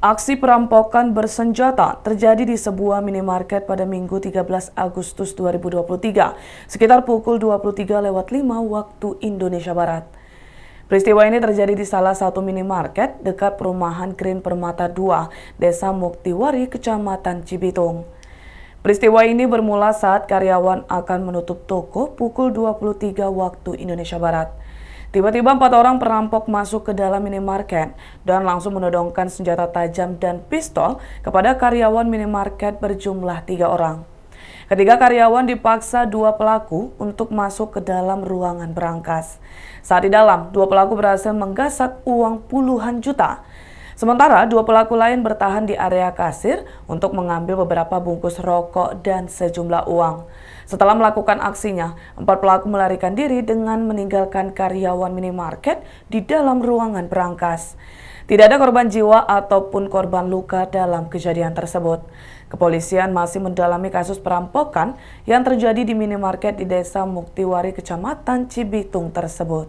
Aksi perampokan bersenjata terjadi di sebuah minimarket pada Minggu 13 Agustus 2023, sekitar pukul 23 lewat 5 waktu Indonesia Barat. Peristiwa ini terjadi di salah satu minimarket dekat perumahan Green Permata 2, Desa Muktiwari, Kecamatan Cibitung. Peristiwa ini bermula saat karyawan akan menutup toko pukul 23 waktu Indonesia Barat. Tiba-tiba empat orang perampok masuk ke dalam minimarket dan langsung menodongkan senjata tajam dan pistol kepada karyawan minimarket berjumlah tiga orang. Ketiga karyawan dipaksa dua pelaku untuk masuk ke dalam ruangan berangkas. Saat di dalam, dua pelaku berhasil menggasak uang puluhan juta. Sementara dua pelaku lain bertahan di area kasir untuk mengambil beberapa bungkus rokok dan sejumlah uang. Setelah melakukan aksinya, empat pelaku melarikan diri dengan meninggalkan karyawan minimarket di dalam ruangan berangkas. Tidak ada korban jiwa ataupun korban luka dalam kejadian tersebut. Kepolisian masih mendalami kasus perampokan yang terjadi di minimarket di Desa Muktiwari, Kecamatan Cibitung tersebut.